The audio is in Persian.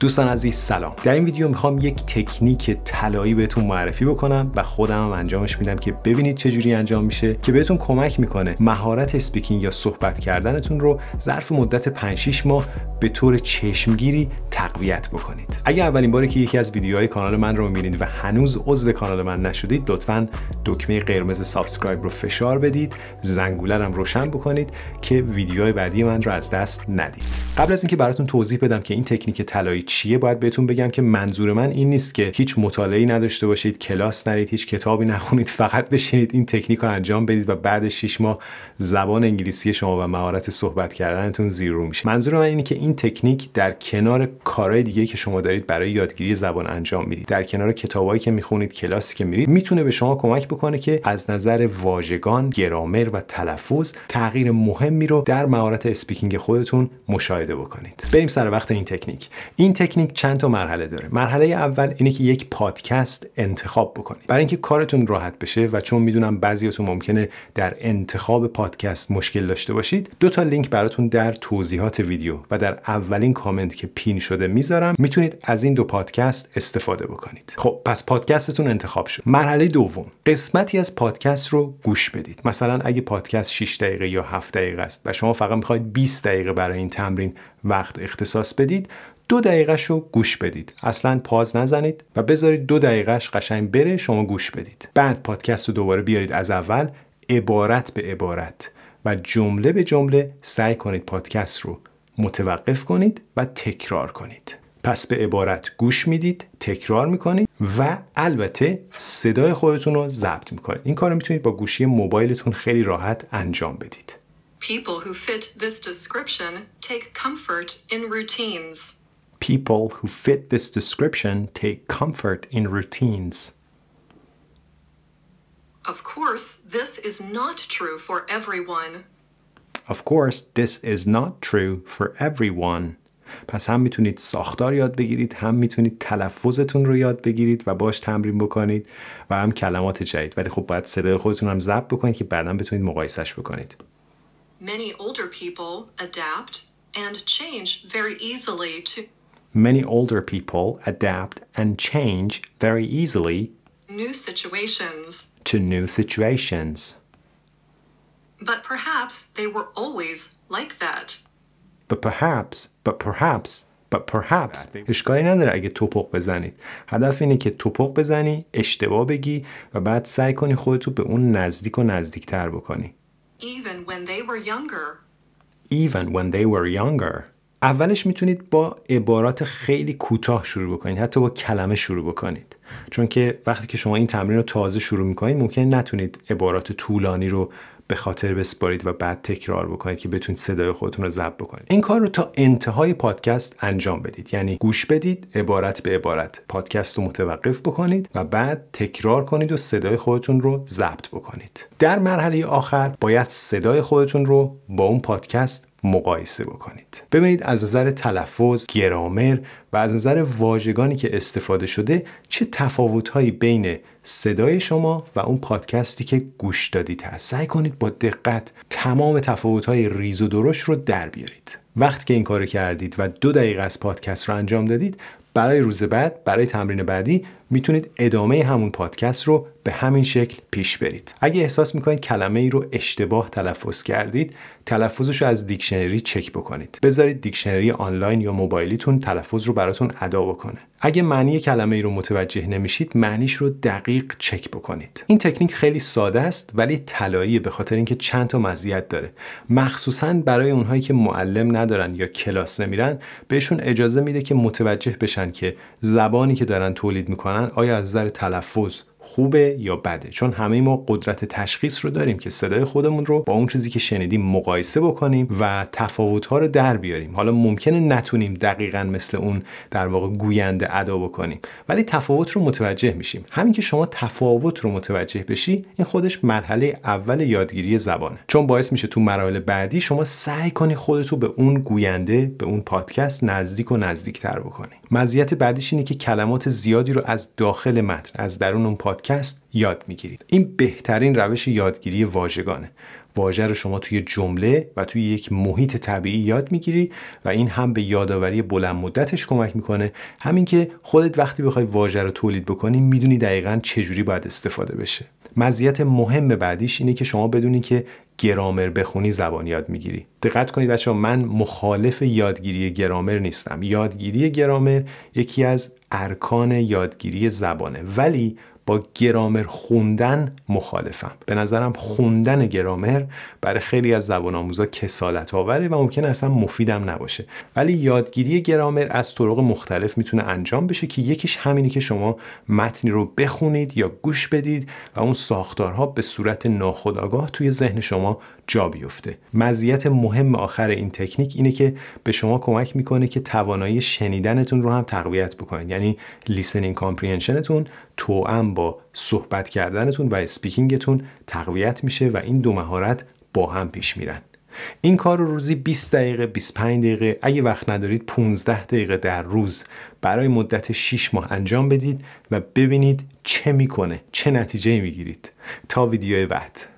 دوستان عزیز سلام در این ویدیو میخوام یک تکنیک طلایی بهتون معرفی بکنم و خودم هم انجامش میدم که ببینید چجوری انجام میشه که بهتون کمک میکنه مهارت اسپیکینگ یا صحبت کردنتون رو ظرف مدت 5 6 ماه به طور چشمگیری تقویت بکنید اگه اولین باری که یکی از ویدیوهای کانال من رو میبینید و هنوز عضو کانال من نشدید لطفا دکمه قرمز سابسکرایب رو فشار بدید زنگوله روشن بکنید که ویدیوهای بعدی من رو از دست ندید قبل از اینکه براتون توضیح بدم که این تکنیک طلایی چیه باید بهتون بگم که منظور من این نیست که هیچ مطالعه نداشته باشید کلاس نرید هیچ کتابی نخونید فقط بشینید این تکنیک رو انجام بدید و بعد 6 ماه زبان انگلیسی شما و مهارت صحبت کردنتون زیرو میشه منظور من اینه که این تکنیک در کنار کارهای دیگه که شما دارید برای یادگیری زبان انجام میدید در کنار کتابایی که میخونید کلاسی که میرید میتونه به شما کمک بکنه که از نظر واژگان گرامر و تلفظ تغییر مهمی رو در مهارت اسپیکینگ خودتون مشاهده بکنید بریم سر وقت این تکنیک این تکنیک چند تا مرحله داره مرحله اول اینه که یک پادکست انتخاب بکنید برای اینکه کارتون راحت بشه و چون میدونم بعضیاتون ممکنه در انتخاب پادکست مشکل داشته باشید دو تا لینک براتون در توضیحات ویدیو و در اولین کامنت که پین شده میذارم میتونید از این دو پادکست استفاده بکنید خب پس پادکستتون انتخاب شد مرحله دوم قسمتی از پادکست رو گوش بدید مثلا اگه پادکست 6 دقیقه یا 7 دقیقه است و شما فقط میخواید 20 دقیقه برای این تمرین وقت اختصاص بدید دو دقیقهش رو گوش بدید اصلا پاز نزنید و بذارید دو دقیقهش قشنگ بره شما گوش بدید بعد پادکست رو دوباره بیارید از اول عبارت به عبارت و جمله به جمله سعی کنید پادکست رو متوقف کنید و تکرار کنید پس به عبارت گوش میدید تکرار میکنید و البته صدای خودتون رو ضبط میکنید این کار رو میتونید با گوشی موبایلتون خیلی راحت انجام بدید People who fit this description take comfort in routines. People who fit this description take comfort in routines. Of course, this is not true for everyone. Of course, this is not true for everyone. پس هم میتونید ساختار یاد بگیرید هم میتونید تلفظتون رو یاد بگیرید و باش تمرین بکنید و هم کلمات جدید ولی خب باید صدای خودتون هم ضبط بکنید که بعدا بتونید مقایسش بکنید Many older people adapt and change very easily to Many older people adapt and change very easily new situations to new situations. But perhaps they were always like that. But perhaps, but perhaps but perhaps اشکالی نداره اگه توپق بزنید هدف اینه که توپق بزنی اشتباه بگی و بعد سعی کنی خودتو به اون نزدیک و نزدیکتر بکنی even when they were younger. Even when they were younger. اولش میتونید با عبارات خیلی کوتاه شروع بکنید حتی با کلمه شروع بکنید چون که وقتی که شما این تمرین رو تازه شروع میکنید ممکن نتونید عبارات طولانی رو به خاطر بسپارید و بعد تکرار بکنید که بتونید صدای خودتون رو ضبط بکنید این کار رو تا انتهای پادکست انجام بدید یعنی گوش بدید عبارت به عبارت پادکست رو متوقف بکنید و بعد تکرار کنید و صدای خودتون رو ضبط بکنید در مرحله آخر باید صدای خودتون رو با اون پادکست مقایسه بکنید ببینید از نظر تلفظ گرامر و از نظر واژگانی که استفاده شده چه تفاوتهایی بین صدای شما و اون پادکستی که گوش دادید هست سعی کنید با دقت تمام تفاوتهای ریز و درشت رو در بیارید وقتی که این کار کردید و دو دقیقه از پادکست رو انجام دادید برای روز بعد برای تمرین بعدی میتونید ادامه همون پادکست رو به همین شکل پیش برید اگه احساس میکنید کلمه ای رو اشتباه تلفظ کردید تلفظش رو از دیکشنری چک بکنید بذارید دیکشنری آنلاین یا موبایلیتون تلفظ رو براتون ادا بکنه اگه معنی کلمه ای رو متوجه نمیشید معنیش رو دقیق چک بکنید این تکنیک خیلی ساده است ولی طلایی به خاطر اینکه چند تا مزیت داره مخصوصا برای اونهایی که معلم ندارن یا کلاس نمیرن بهشون اجازه میده که متوجه بشن که زبانی که دارن تولید میکنن میکنن آیا از نظر تلفظ خوبه یا بده چون همه ما قدرت تشخیص رو داریم که صدای خودمون رو با اون چیزی که شنیدیم مقایسه بکنیم و تفاوتها رو در بیاریم حالا ممکنه نتونیم دقیقا مثل اون در واقع گوینده ادا بکنیم ولی تفاوت رو متوجه میشیم همین که شما تفاوت رو متوجه بشی این خودش مرحله اول یادگیری زبانه چون باعث میشه تو مراحل بعدی شما سعی کنی خودتو به اون گوینده به اون پادکست نزدیک و نزدیکتر بکنی مزیت بعدیش اینه که کلمات زیادی رو از داخل متن از درون اون پادکست پادکست یاد میگیرید این بهترین روش یادگیری واژگانه واژه رو شما توی جمله و توی یک محیط طبیعی یاد میگیری و این هم به یادآوری بلند مدتش کمک میکنه همین که خودت وقتی بخوای واژه رو تولید بکنی میدونی دقیقا چجوری باید استفاده بشه مزیت مهم بعدیش اینه که شما بدونی که گرامر بخونی زبان یاد میگیری دقت کنید بچه من مخالف یادگیری گرامر نیستم یادگیری گرامر یکی از ارکان یادگیری زبانه ولی با گرامر خوندن مخالفم به نظرم خوندن گرامر برای خیلی از زبان آموزا کسالت آوره و ممکن اصلا مفیدم نباشه ولی یادگیری گرامر از طرق مختلف میتونه انجام بشه که یکیش همینی که شما متنی رو بخونید یا گوش بدید و اون ساختارها به صورت ناخودآگاه توی ذهن شما جا بیفته مزیت مهم آخر این تکنیک اینه که به شما کمک میکنه که توانایی شنیدنتون رو هم تقویت بکنید یعنی لیسنینگ کامپریهنشنتون توأم با صحبت کردنتون و اسپیکینگتون تقویت میشه و این دو مهارت با هم پیش میرن این کار رو روزی 20 دقیقه 25 دقیقه اگه وقت ندارید 15 دقیقه در روز برای مدت 6 ماه انجام بدید و ببینید چه میکنه چه نتیجه میگیرید تا ویدیو بعد